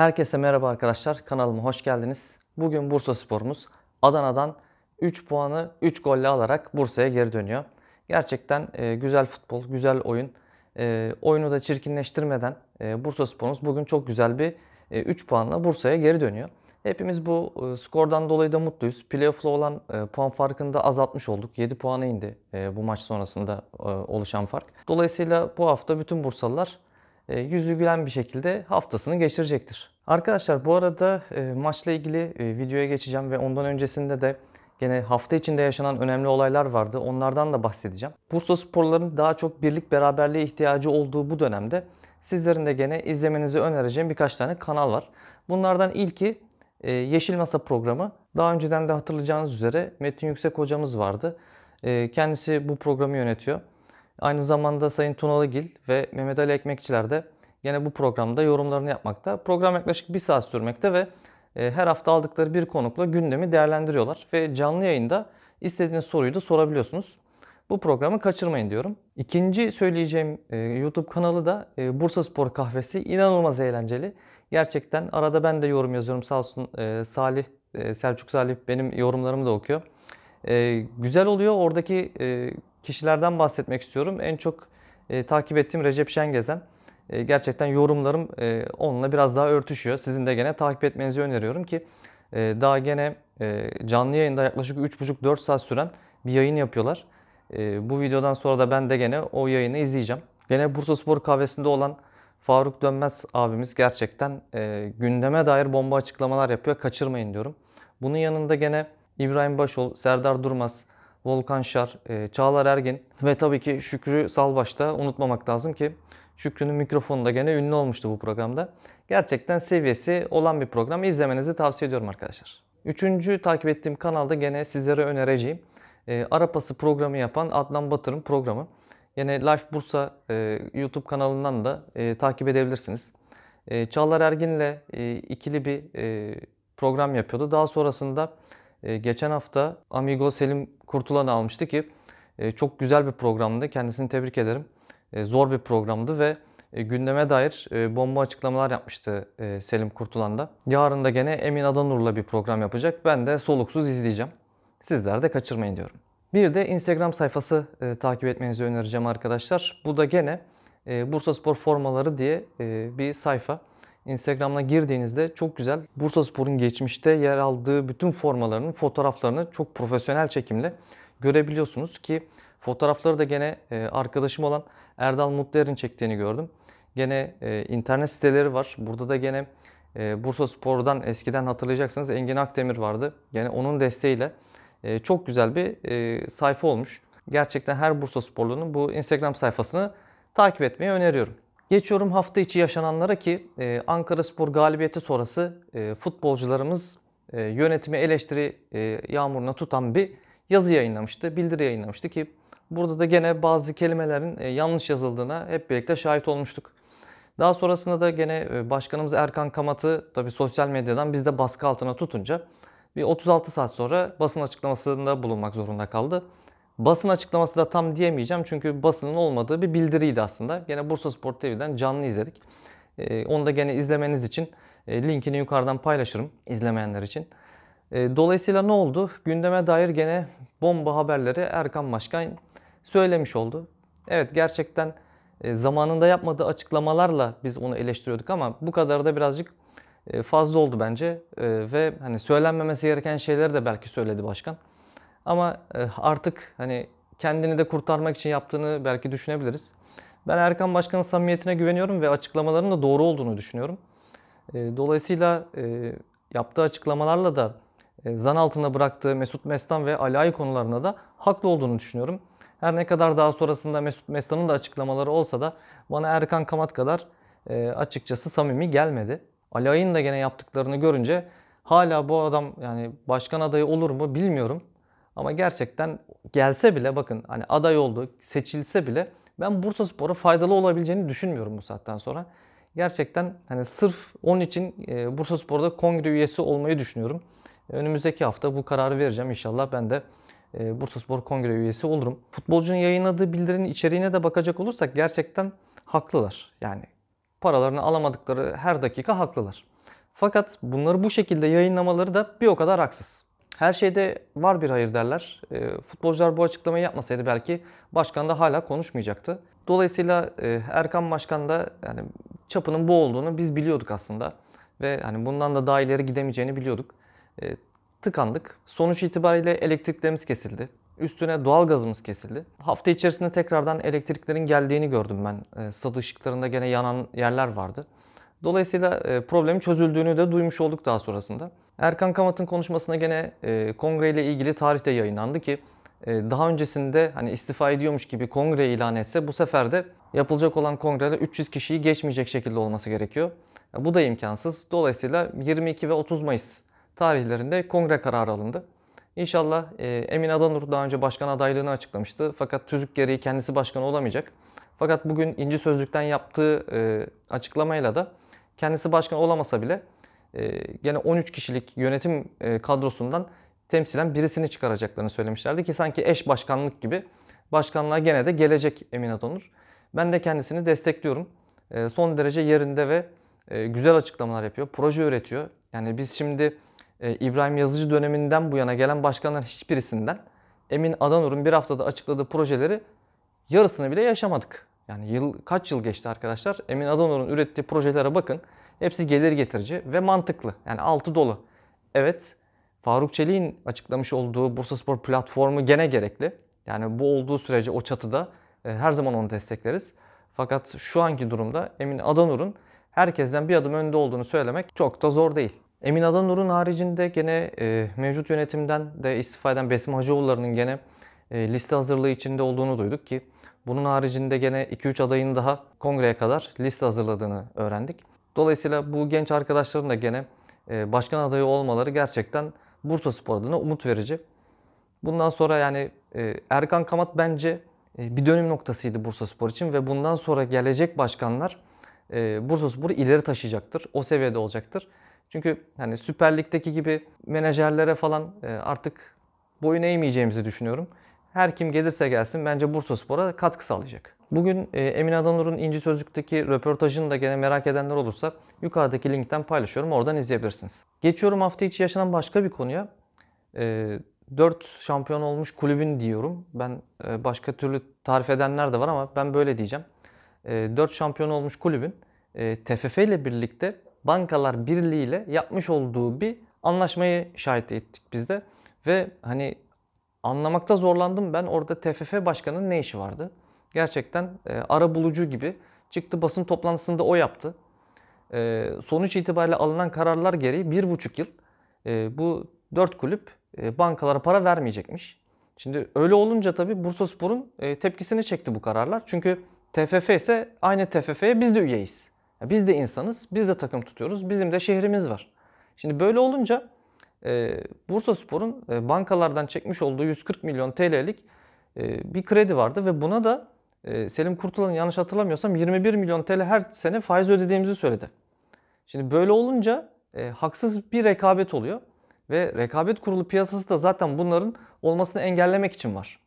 Herkese merhaba arkadaşlar. Kanalıma hoş geldiniz. Bugün Bursa Spor'umuz Adana'dan 3 puanı 3 golle alarak Bursa'ya geri dönüyor. Gerçekten e, güzel futbol, güzel oyun. E, oyunu da çirkinleştirmeden e, Bursa Spor'umuz bugün çok güzel bir e, 3 puanla Bursa'ya geri dönüyor. Hepimiz bu e, skordan dolayı da mutluyuz. Playoff'la olan e, puan farkını da azaltmış olduk. 7 puana indi e, bu maç sonrasında e, oluşan fark. Dolayısıyla bu hafta bütün Bursalılar e, yüzü gülen bir şekilde haftasını geçirecektir. Arkadaşlar bu arada e, maçla ilgili e, videoya geçeceğim ve ondan öncesinde de Gene hafta içinde yaşanan önemli olaylar vardı. Onlardan da bahsedeceğim. Bursa sporların daha çok birlik beraberliğe ihtiyacı olduğu bu dönemde sizlerin de gene izlemenizi önereceğim birkaç tane kanal var. Bunlardan ilki Yeşil Masa programı. Daha önceden de hatırlayacağınız üzere Metin Yüksek hocamız vardı. Kendisi bu programı yönetiyor. Aynı zamanda Sayın Tunalagil ve Mehmet Ali Ekmekçiler de yine bu programda yorumlarını yapmakta. Program yaklaşık bir saat sürmekte ve e, her hafta aldıkları bir konukla gündemi değerlendiriyorlar ve canlı yayında istediğiniz soruyu da sorabiliyorsunuz. Bu programı kaçırmayın diyorum. İkinci söyleyeceğim e, YouTube kanalı da e, Bursa Spor Kahvesi. İnanılmaz eğlenceli. Gerçekten arada ben de yorum yazıyorum sağ olsun Salih, Selçuk Salih benim yorumlarımı da okuyor. Güzel oluyor oradaki kişilerden bahsetmek istiyorum. En çok e, takip ettiğim Recep Şengezen. E, gerçekten yorumlarım e, onunla biraz daha örtüşüyor. Sizin de gene takip etmenizi öneriyorum ki e, daha gene e, canlı yayında yaklaşık 3,5-4 saat süren bir yayın yapıyorlar. E, bu videodan sonra da ben de gene o yayını izleyeceğim. Gene Bursa Spor Kahvesi'nde olan Faruk Dönmez abimiz gerçekten e, gündeme dair bomba açıklamalar yapıyor. Kaçırmayın diyorum. Bunun yanında gene İbrahim Başol, Serdar Durmaz, Volkan Şar, e, Çağlar Ergin ve tabii ki Şükrü Salbaş'ta unutmamak lazım ki Şükrü'nün mikrofonu da gene ünlü olmuştu bu programda. Gerçekten seviyesi olan bir program. İzlemenizi tavsiye ediyorum arkadaşlar. Üçüncü takip ettiğim kanalda gene sizlere önereceğim. E, Arapası programı yapan Adnan Batır'ın programı. Yine Life Bursa e, YouTube kanalından da e, takip edebilirsiniz. E, Çağlar Ergin'le e, ikili bir e, program yapıyordu. Daha sonrasında ee, geçen hafta Amigo Selim Kurtulan'ı almıştı ki e, çok güzel bir programdı. Kendisini tebrik ederim. E, zor bir programdı ve e, gündeme dair bomba açıklamalar yapmıştı Selim Kurtulan da. Yarın da gene Emin Adanur'la bir program yapacak. Ben de soluksuz izleyeceğim. Sizler de kaçırmayın diyorum. Bir de Instagram sayfası takip etmenizi önereceğim arkadaşlar. Bu da gene Bursa Spor Formaları diye bir sayfa. Instagram'a girdiğinizde çok güzel Bursaspor'un geçmişte yer aldığı bütün formalarının fotoğraflarını çok profesyonel çekimle görebiliyorsunuz ki fotoğrafları da gene e, arkadaşım olan Erdal Mutluer'in çektiğini gördüm. Gene e, internet siteleri var. Burada da gene e, Bursaspor'dan eskiden hatırlayacaksınız Engin Akdemir vardı. Gene onun desteğiyle çok güzel bir sayfa olmuş. Gerçekten her Bursa Sporlu'nun bu Instagram sayfasını takip etmeyi öneriyorum. Geçiyorum hafta içi yaşananlara ki e, Ankara Spor galibiyeti sonrası e, futbolcularımız e, yönetimi eleştiri e, yağmuruna tutan bir yazı yayınlamıştı, bildiri yayınlamıştı ki burada da gene bazı kelimelerin e, yanlış yazıldığına hep birlikte şahit olmuştuk. Daha sonrasında da gene e, başkanımız Erkan Kamat'ı tabi sosyal medyadan biz de baskı altına tutunca bir 36 saat sonra basın açıklamasında bulunmak zorunda kaldı. Basın açıklaması da tam diyemeyeceğim çünkü basının olmadığı bir bildiriydi aslında. Yine Bursa Spor TV'den canlı izledik. Ee, onu da gene izlemeniz için e, linkini yukarıdan paylaşırım izlemeyenler için. Ee, dolayısıyla ne oldu? Gündeme dair gene bomba haberleri Erkan Başkan söylemiş oldu. Evet gerçekten e, zamanında yapmadığı açıklamalarla biz onu eleştiriyorduk ama bu kadar da birazcık e, fazla oldu bence ve hani söylenmemesi gereken şeyleri de belki söyledi başkan. Ama e, artık hani kendini de kurtarmak için yaptığını belki düşünebiliriz. Ben Erkan Başkan'ın samimiyetine güveniyorum ve açıklamaların da doğru olduğunu düşünüyorum. E, dolayısıyla e, yaptığı açıklamalarla da zan altında bıraktığı Mesut Mestan ve Alay konularına da haklı olduğunu düşünüyorum. Her ne kadar daha sonrasında Mesut Mestan'ın da açıklamaları olsa da bana Erkan Kamat kadar açıkçası samimi gelmedi. Alay'ın da gene yaptıklarını görünce hala bu adam yani başkan adayı olur mu bilmiyorum. Ama gerçekten gelse bile bakın hani aday oldu, seçilse bile ben Bursa Spor'a faydalı olabileceğini düşünmüyorum bu saatten sonra. Gerçekten hani sırf onun için e, Bursa Spor'da kongre üyesi olmayı düşünüyorum. Önümüzdeki hafta bu kararı vereceğim inşallah. Ben de e, Bursa Spor Kongre üyesi olurum. Futbolcunun yayınladığı bildirinin içeriğine de bakacak olursak gerçekten haklılar. Yani paralarını alamadıkları her dakika haklılar. Fakat bunları bu şekilde yayınlamaları da bir o kadar haksız. Her şeyde var bir hayır derler. E, futbolcular bu açıklamayı yapmasaydı belki başkan da hala konuşmayacaktı. Dolayısıyla e, Erkan Başkan da yani çapının bu olduğunu biz biliyorduk aslında ve hani bundan da daha ileri gidemeyeceğini biliyorduk. E, tıkandık. Sonuç itibariyle elektriklerimiz kesildi. Üstüne doğal gazımız kesildi. Hafta içerisinde tekrardan elektriklerin geldiğini gördüm ben. E, stat ışıklarında gene yanan yerler vardı. Dolayısıyla e, problemi çözüldüğünü de duymuş olduk daha sonrasında. Erkan Kamat'ın konuşmasına gene e, ile ilgili tarihte yayınlandı ki e, daha öncesinde hani istifa ediyormuş gibi kongre ilan etse bu sefer de yapılacak olan kongrede 300 kişiyi geçmeyecek şekilde olması gerekiyor. E, bu da imkansız. Dolayısıyla 22 ve 30 Mayıs tarihlerinde kongre kararı alındı. İnşallah e, Emin Adanur daha önce başkan adaylığını açıklamıştı. Fakat tüzük gereği kendisi başkan olamayacak. Fakat bugün İnci Sözlük'ten yaptığı e, açıklamayla da kendisi başkan olamasa bile ee, gene 13 kişilik yönetim e, kadrosundan temsilen birisini çıkaracaklarını söylemişlerdi ki sanki eş başkanlık gibi başkanlığa gene de gelecek Emin Atanur. Ben de kendisini destekliyorum. Ee, son derece yerinde ve e, güzel açıklamalar yapıyor. Proje üretiyor. Yani biz şimdi e, İbrahim Yazıcı döneminden bu yana gelen başkanların hiçbirisinden Emin Adanur'un bir haftada açıkladığı projeleri yarısını bile yaşamadık. Yani yıl kaç yıl geçti arkadaşlar? Emin Adanur'un ürettiği projelere bakın. Hepsi gelir getirici ve mantıklı. Yani altı dolu. Evet Faruk Çelik'in açıklamış olduğu Bursaspor platformu gene gerekli. Yani bu olduğu sürece o çatıda e, her zaman onu destekleriz. Fakat şu anki durumda Emin Adanur'un herkesten bir adım önde olduğunu söylemek çok da zor değil. Emin Adanur'un haricinde gene e, mevcut yönetimden de istifa eden Besim Hacıoğulları'nın gene e, liste hazırlığı içinde olduğunu duyduk ki bunun haricinde gene 2-3 adayın daha kongreye kadar liste hazırladığını öğrendik. Dolayısıyla bu genç arkadaşların da gene e, başkan adayı olmaları gerçekten Bursa Spor adına umut verici. Bundan sonra yani e, Erkan Kamat bence e, bir dönüm noktasıydı Bursa Spor için ve bundan sonra gelecek başkanlar Bursa Spor'u ileri taşıyacaktır. O seviyede olacaktır. Çünkü hani Süper Lig'deki gibi menajerlere falan artık boyun eğmeyeceğimizi düşünüyorum her kim gelirse gelsin bence Bursa Spor'a katkı sağlayacak. Bugün e, Emin Adanur'un İnci Sözlük'teki röportajını da gene merak edenler olursa yukarıdaki linkten paylaşıyorum. Oradan izleyebilirsiniz. Geçiyorum hafta içi yaşanan başka bir konuya. E, 4 şampiyon olmuş kulübün diyorum. Ben e, başka türlü tarif edenler de var ama ben böyle diyeceğim. E, 4 şampiyon olmuş kulübün e, TFF ile birlikte Bankalar Birliği ile yapmış olduğu bir anlaşmayı şahit ettik biz de. Ve hani anlamakta zorlandım ben orada TFF başkanının ne işi vardı? Gerçekten e, ara bulucu gibi çıktı basın toplantısında o yaptı. E, sonuç itibariyle alınan kararlar gereği bir buçuk yıl e, bu dört kulüp e, bankalara para vermeyecekmiş. Şimdi öyle olunca tabii Bursaspor'un e, tepkisini çekti bu kararlar. Çünkü TFF ise aynı TFF'ye biz de üyeyiz. Biz de insanız, biz de takım tutuyoruz, bizim de şehrimiz var. Şimdi böyle olunca ee, Bursa Spor'un e, bankalardan çekmiş olduğu 140 milyon TL'lik e, bir kredi vardı ve buna da e, Selim Kurtulan yanlış hatırlamıyorsam 21 milyon TL her sene faiz ödediğimizi söyledi. Şimdi böyle olunca e, haksız bir rekabet oluyor ve rekabet kurulu piyasası da zaten bunların olmasını engellemek için var.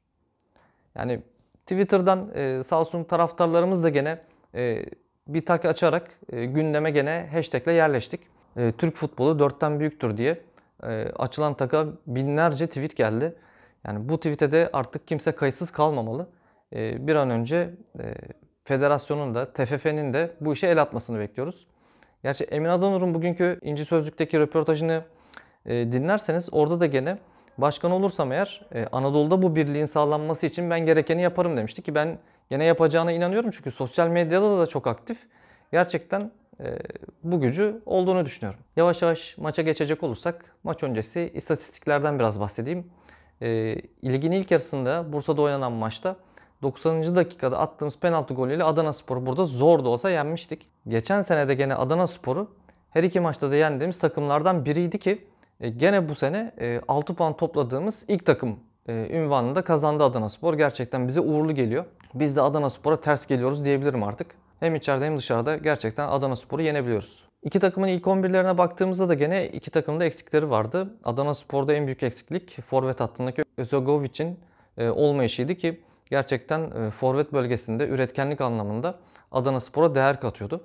Yani Twitter'dan e, sağ olsun taraftarlarımız da gene e, bir tak açarak e, gündeme gene hashtagle yerleştik. E, Türk futbolu dörtten büyüktür diye e, açılan taka binlerce tweet geldi. Yani bu tweet'e de artık kimse kayıtsız kalmamalı. E, bir an önce e, federasyonun da TFF'nin de bu işe el atmasını bekliyoruz. Gerçi Emin Adanur'un bugünkü İnci Sözlük'teki röportajını e, dinlerseniz orada da gene başkan olursam eğer e, Anadolu'da bu birliğin sağlanması için ben gerekeni yaparım demişti ki ben gene yapacağına inanıyorum çünkü sosyal medyada da çok aktif. Gerçekten e, bu gücü olduğunu düşünüyorum. Yavaş yavaş maça geçecek olursak maç öncesi istatistiklerden biraz bahsedeyim. E, İlgin ilk yarısında Bursa'da oynanan maçta 90. dakikada attığımız penaltı golüyle Adana Spor'u burada zor da olsa yenmiştik. Geçen sene de gene Adana Spor'u her iki maçta da yendiğimiz takımlardan biriydi ki e, gene bu sene 6 puan topladığımız ilk takım ünvanını da kazandı Adana Spor. Gerçekten bize uğurlu geliyor. Biz de Adana Spor'a ters geliyoruz diyebilirim artık hem içeride hem dışarıda gerçekten Adana Spor'u yenebiliyoruz. İki takımın ilk 11'lerine baktığımızda da gene iki takımın eksikleri vardı. Adana Spor'da en büyük eksiklik forvet hattındaki Özogovic'in e, olmayışıydı ki gerçekten e, forvet bölgesinde üretkenlik anlamında Adana Spor'a değer katıyordu.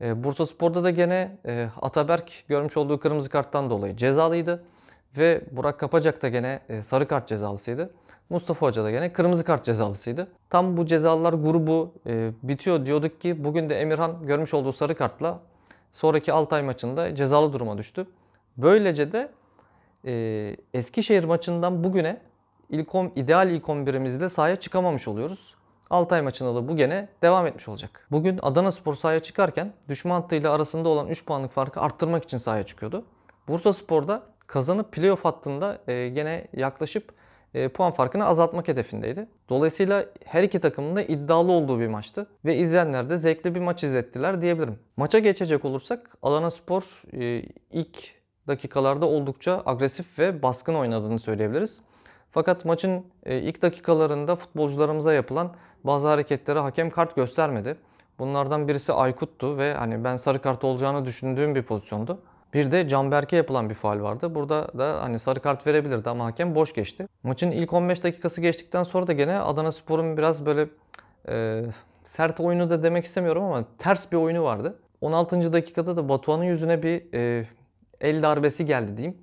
E, Bursa Spor'da da gene Ataberk görmüş olduğu kırmızı karttan dolayı cezalıydı ve Burak Kapacak da gene sarı kart cezalısıydı. Mustafa Hoca da gene kırmızı kart cezalısıydı. Tam bu cezalar grubu e, bitiyor diyorduk ki bugün de Emirhan görmüş olduğu sarı kartla sonraki Altay maçında cezalı duruma düştü. Böylece de e, Eskişehir maçından bugüne ilk on, ideal ilk 11'imizle sahaya çıkamamış oluyoruz. Altay maçında da bu gene devam etmiş olacak. Bugün Adana Spor sahaya çıkarken düşman hattıyla arasında olan 3 puanlık farkı arttırmak için sahaya çıkıyordu. Bursa Spor'da kazanıp playoff hattında e, gene yaklaşıp e, puan farkını azaltmak hedefindeydi. Dolayısıyla her iki takımın da iddialı olduğu bir maçtı ve izleyenler de zevkli bir maç izlettiler diyebilirim. Maça geçecek olursak Adana Spor e, ilk dakikalarda oldukça agresif ve baskın oynadığını söyleyebiliriz. Fakat maçın e, ilk dakikalarında futbolcularımıza yapılan bazı hareketlere hakem kart göstermedi. Bunlardan birisi Aykut'tu ve hani ben sarı kart olacağını düşündüğüm bir pozisyondu. Bir de Canberk'e yapılan bir faal vardı. Burada da hani sarı kart verebilirdi ama hakem boş geçti. Maçın ilk 15 dakikası geçtikten sonra da gene Adana Spor'un biraz böyle e, sert oyunu da demek istemiyorum ama ters bir oyunu vardı. 16. dakikada da Batuhan'ın yüzüne bir e, el darbesi geldi diyeyim.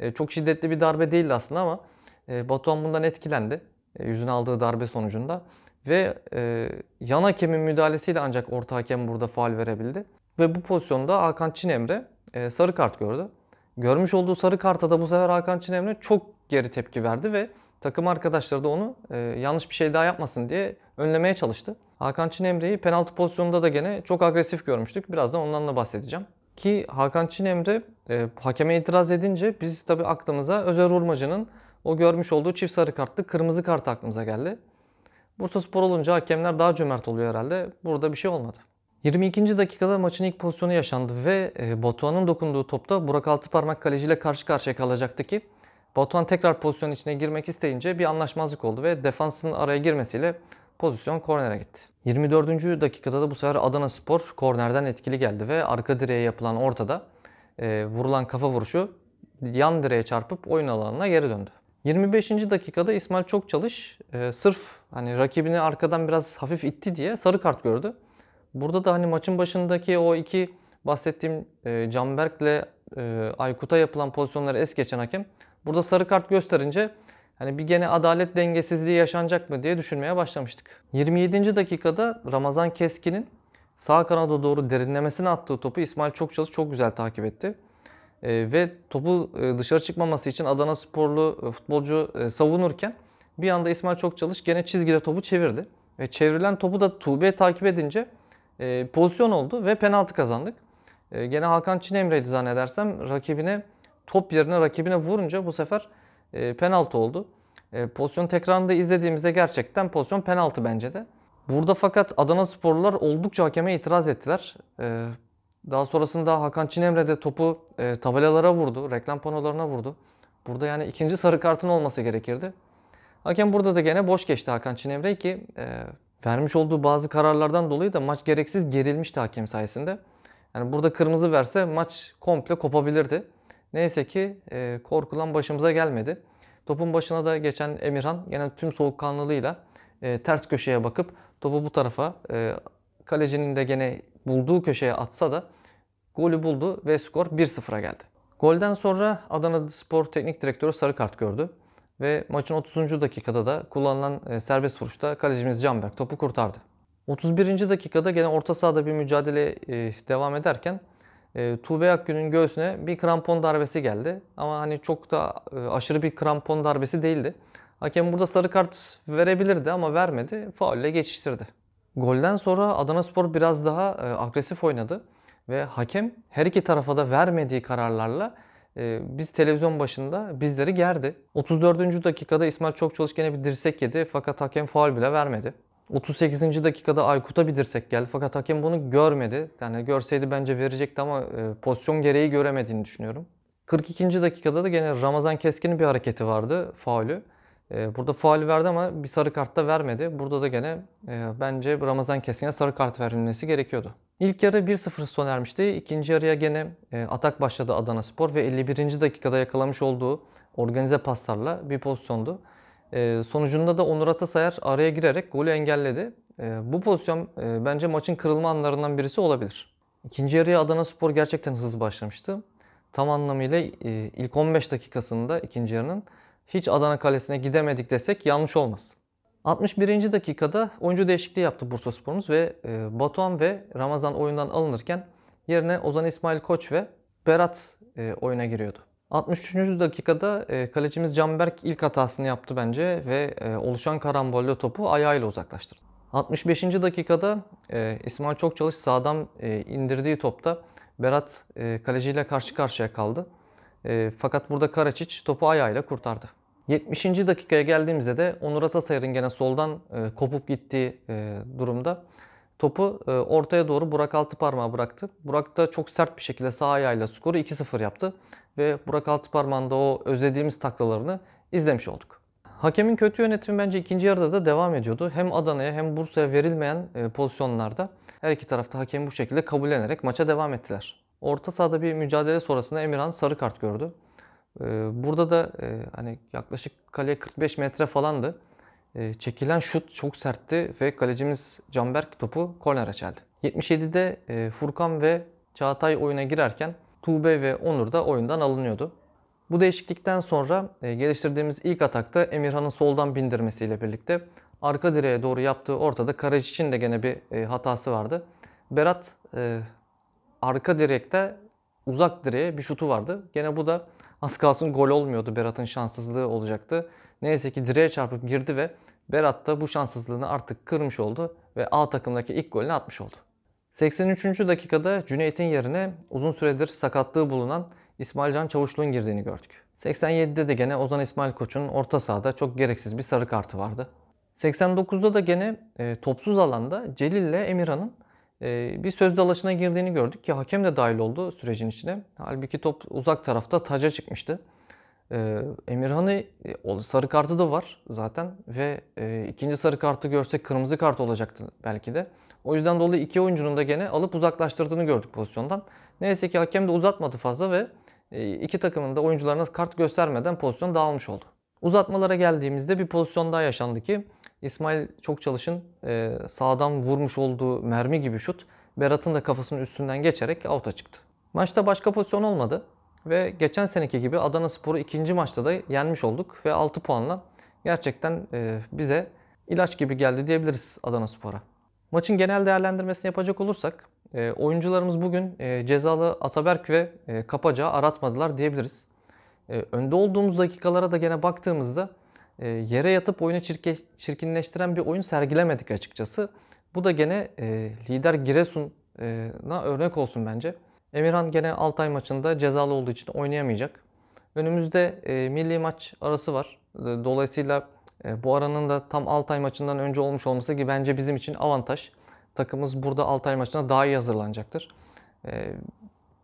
E, çok şiddetli bir darbe değildi aslında ama e, Batuhan bundan etkilendi. E, yüzüne aldığı darbe sonucunda. Ve e, yan hakemin müdahalesiyle ancak orta hakem burada faal verebildi. Ve bu pozisyonda Hakan Çinemre e, sarı kart gördü. Görmüş olduğu sarı karta da bu sefer Hakan Çinemre çok geri tepki verdi ve takım arkadaşları da onu e, yanlış bir şey daha yapmasın diye önlemeye çalıştı. Hakan Çinemre'yi penaltı pozisyonunda da gene çok agresif görmüştük. Birazdan ondan da bahsedeceğim. Ki Hakan Çinemre e, hakeme itiraz edince biz tabii aklımıza Özer Urmacı'nın o görmüş olduğu çift sarı kartlı kırmızı kart aklımıza geldi. Bursa Spor olunca hakemler daha cömert oluyor herhalde. Burada bir şey olmadı. 22. dakikada maçın ilk pozisyonu yaşandı ve e, Batuhan'ın dokunduğu topta Burak Altıparmak kaleciyle karşı karşıya kalacaktı ki Batuhan tekrar pozisyon içine girmek isteyince bir anlaşmazlık oldu ve defansın araya girmesiyle pozisyon kornere gitti. 24. dakikada da bu sefer Adana Spor kornerden etkili geldi ve arka direğe yapılan ortada e, vurulan kafa vuruşu yan direğe çarpıp oyun alanına geri döndü. 25. dakikada İsmail Çokçalış e, sırf hani rakibini arkadan biraz hafif itti diye sarı kart gördü. Burada da hani maçın başındaki o iki bahsettiğim e, Canberk'le e, Aykut'a yapılan pozisyonları es geçen hakem burada sarı kart gösterince hani bir gene adalet dengesizliği yaşanacak mı diye düşünmeye başlamıştık. 27. dakikada Ramazan Keskin'in sağ kanada doğru derinlemesine attığı topu İsmail Çokçalı çok güzel takip etti. E, ve topu e, dışarı çıkmaması için Adana sporlu e, futbolcu e, savunurken bir anda İsmail Çokçalış gene çizgide topu çevirdi. Ve çevrilen topu da Tuğbe takip edince e, pozisyon oldu ve penaltı kazandık. E, gene Hakan Çin Emre'ydi zannedersem rakibine top yerine rakibine vurunca bu sefer e, penaltı oldu. E, pozisyon tekrarında izlediğimizde gerçekten pozisyon penaltı bence de. Burada fakat Adana sporlular oldukça hakeme itiraz ettiler. E, daha sonrasında Hakan Çinemre de topu e, tabelalara vurdu, reklam panolarına vurdu. Burada yani ikinci sarı kartın olması gerekirdi. Hakem burada da gene boş geçti Hakan Çin ki e, Vermiş olduğu bazı kararlardan dolayı da maç gereksiz gerilmişti hakem sayesinde. Yani burada kırmızı verse maç komple kopabilirdi. Neyse ki e, korkulan başımıza gelmedi. Topun başına da geçen Emirhan yine tüm soğukkanlılığıyla e, ters köşeye bakıp topu bu tarafa e, kalecinin de gene bulduğu köşeye atsa da golü buldu ve skor 1-0'a geldi. Golden sonra Adana Spor Teknik Direktörü sarı kart gördü ve maçın 30. dakikada da kullanılan e, serbest vuruşta kalecimiz Canberk topu kurtardı. 31. dakikada gene orta sahada bir mücadele e, devam ederken e, Tuğbe Akgün'ün göğsüne bir krampon darbesi geldi. Ama hani çok da aşırı bir krampon darbesi değildi. Hakem burada sarı kart verebilirdi ama vermedi. Faulle geçiştirdi. Golden sonra Adana Adanaspor biraz daha agresif oynadı ve hakem her iki tarafa da vermediği kararlarla ee, biz televizyon başında bizleri gerdi. 34. dakikada İsmail çok çalışkene bir dirsek yedi fakat hakem faul bile vermedi. 38. dakikada Aykut'a bir dirsek geldi fakat hakem bunu görmedi. Yani görseydi bence verecekti ama e, pozisyon gereği göremediğini düşünüyorum. 42. dakikada da gene Ramazan Keskin'in bir hareketi vardı faulü. Ee, burada faul verdi ama bir sarı kart da vermedi. Burada da gene e, bence Ramazan Keskin'e sarı kart verilmesi gerekiyordu. İlk yarı 1-0 sona ermişti. İkinci yarıya gene e, atak başladı Adana Spor ve 51. dakikada yakalamış olduğu organize paslarla bir pozisyondu. E, sonucunda da Onur Atasayar araya girerek golü engelledi. E, bu pozisyon bence maçın kırılma anlarından birisi olabilir. İkinci yarıya Adana Spor gerçekten hızlı başlamıştı. Tam anlamıyla ilk 15 dakikasında ikinci yarının hiç Adana Kalesi'ne gidemedik desek yanlış olmaz. 61. dakikada oyuncu değişikliği yaptı Bursa Sporumuz ve e, Batuhan ve Ramazan oyundan alınırken yerine Ozan İsmail Koç ve Berat e, oyuna giriyordu. 63. dakikada e, kalecimiz Canberk ilk hatasını yaptı bence ve e, oluşan karambolle topu ayağıyla uzaklaştırdı. 65. dakikada e, İsmail Çokçalış sağdan e, indirdiği topta Berat e, kaleciyle karşı karşıya kaldı. E, fakat burada Karaçiç topu ayağıyla kurtardı. 70. dakikaya geldiğimizde de Onur Atasayar'ın gene soldan e, kopup gittiği e, durumda topu e, ortaya doğru Burak Altıparmağı bıraktı. Burak da çok sert bir şekilde sağ ayağıyla skoru 2-0 yaptı ve Burak Altıparmağ'ın da o özlediğimiz taklalarını izlemiş olduk. Hakemin kötü yönetimi bence ikinci yarıda da devam ediyordu. Hem Adana'ya hem Bursa'ya verilmeyen pozisyonlarda her iki tarafta hakem bu şekilde kabullenerek maça devam ettiler. Orta sahada bir mücadele sonrasında Emirhan sarı kart gördü. Ee, burada da e, hani yaklaşık kaleye 45 metre falandı. Ee, çekilen şut çok sertti ve kalecimiz Canberk topu kornere çeldi. 77'de e, Furkan ve Çağatay oyuna girerken Tuğbe ve Onur da oyundan alınıyordu. Bu değişiklikten sonra e, geliştirdiğimiz ilk atakta Emirhan'ın soldan bindirmesiyle birlikte arka direğe doğru yaptığı ortada Karaciç'in de gene bir hatası vardı. Berat arka direkte uzak direğe bir şutu vardı. Gene bu da Az kalsın gol olmuyordu. Berat'ın şanssızlığı olacaktı. Neyse ki direğe çarpıp girdi ve Berat da bu şanssızlığını artık kırmış oldu ve A takımdaki ilk golünü atmış oldu. 83. dakikada Cüneyt'in yerine uzun süredir sakatlığı bulunan İsmailcan Çavuşlu'nun girdiğini gördük. 87'de de gene Ozan İsmail Koç'un orta sahada çok gereksiz bir sarı kartı vardı. 89'da da gene e, topsuz alanda Celil ile Emirhan'ın ee, bir söz dalaşına girdiğini gördük ki hakem de dahil oldu sürecin içine. Halbuki top uzak tarafta taca çıkmıştı. Ee, Emirhan'ı e, sarı kartı da var zaten ve e, ikinci sarı kartı görse kırmızı kart olacaktı belki de. O yüzden dolayı iki oyuncunun da gene alıp uzaklaştırdığını gördük pozisyondan. Neyse ki hakem de uzatmadı fazla ve e, iki takımın da oyuncularına kart göstermeden pozisyon dağılmış oldu. Uzatmalara geldiğimizde bir pozisyon daha yaşandı ki İsmail çok çalışın e, sağdan vurmuş olduğu mermi gibi şut Berat'ın da kafasının üstünden geçerek out'a çıktı. Maçta başka pozisyon olmadı ve geçen seneki gibi Adana Spor'u ikinci maçta da yenmiş olduk ve 6 puanla gerçekten e, bize ilaç gibi geldi diyebiliriz Adana Spor'a. Maçın genel değerlendirmesini yapacak olursak e, oyuncularımız bugün e, cezalı Ataberk ve Kapaca aratmadılar diyebiliriz. önde olduğumuz dakikalara da gene baktığımızda e, yere yatıp oyunu çirke, çirkinleştiren bir oyun sergilemedik açıkçası. Bu da gene e, lider Giresun'a örnek olsun bence. Emirhan gene Altay maçında cezalı olduğu için oynayamayacak. Önümüzde e, milli maç arası var. E, dolayısıyla e, bu aranın da tam Altay maçından önce olmuş olması ki bence bizim için avantaj. Takımız burada Altay maçına daha iyi hazırlanacaktır. E,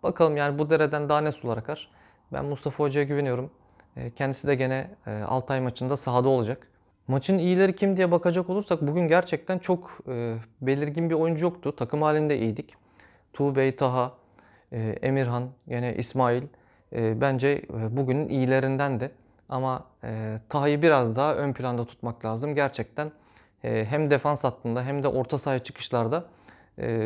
bakalım yani bu dereden daha ne sular akar. Ben Mustafa Hoca'ya güveniyorum. E, kendisi de gene e, Altay maçında sahada olacak. Maçın iyileri kim diye bakacak olursak bugün gerçekten çok e, belirgin bir oyuncu yoktu. Takım halinde iyiydik. Tuğbey, Taha, Emirhan, gene İsmail bence bugünün iyilerinden de. Ama Taha'yı biraz daha ön planda tutmak lazım. Gerçekten hem defans hattında hem de orta sahaya çıkışlarda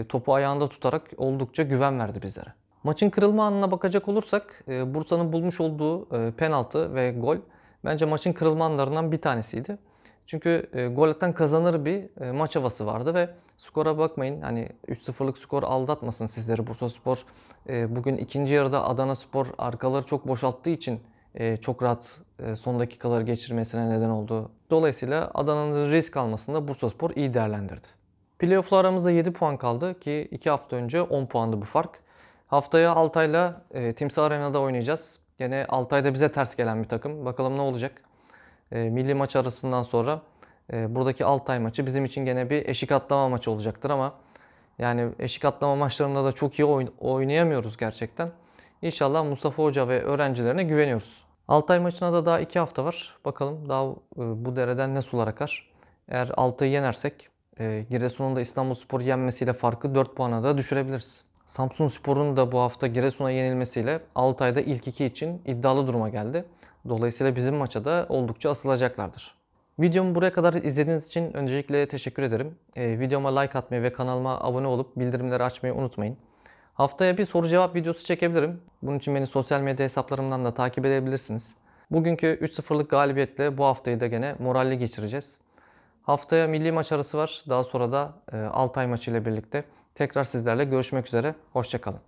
topu ayağında tutarak oldukça güven verdi bizlere. Maçın kırılma anına bakacak olursak e, Bursa'nın bulmuş olduğu e, penaltı ve gol bence maçın kırılma anlarından bir tanesiydi. Çünkü e, gol atan kazanır bir maç havası vardı ve skora bakmayın. Hani 3-0'lık skor aldatmasın sizleri Bursa Spor. Bugün ikinci yarıda Adana Spor arkaları çok boşalttığı için çok rahat son dakikaları geçirmesine neden oldu. Dolayısıyla Adana'nın risk almasında Bursa Spor iyi değerlendirdi. Playoff'la aramızda 7 puan kaldı ki 2 hafta önce 10 puandı bu fark. Haftaya Altay'la e, Timsah Arena'da oynayacağız. Gene Altay'da bize ters gelen bir takım. Bakalım ne olacak. E, milli maç arasından sonra e, buradaki Altay maçı bizim için gene bir eşik atlama maçı olacaktır ama yani eşik atlama maçlarında da çok iyi oyn oynayamıyoruz gerçekten. İnşallah Mustafa Hoca ve öğrencilerine güveniyoruz. Altay maçına da daha 2 hafta var. Bakalım daha e, bu dereden ne sular akar. Eğer Altay'ı yenersek e, Giresun'un da İstanbulspor'u yenmesiyle farkı 4 puana da düşürebiliriz. Samsun Spor'un da bu hafta Giresun'a yenilmesiyle Altay'da ilk iki için iddialı duruma geldi. Dolayısıyla bizim maça da oldukça asılacaklardır. Videomu buraya kadar izlediğiniz için öncelikle teşekkür ederim. E, videoma like atmayı ve kanalıma abone olup bildirimleri açmayı unutmayın. Haftaya bir soru cevap videosu çekebilirim. Bunun için beni sosyal medya hesaplarımdan da takip edebilirsiniz. Bugünkü 3-0'lık galibiyetle bu haftayı da gene moralli geçireceğiz. Haftaya milli maç arası var. Daha sonra da e, Altay maçı ile birlikte Tekrar sizlerle görüşmek üzere. Hoşçakalın.